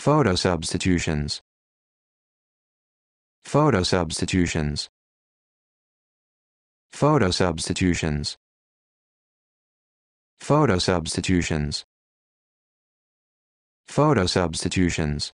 Photosubstitutions Photosubstitutions Photosubstitutions Photosubstitutions Photosubstitutions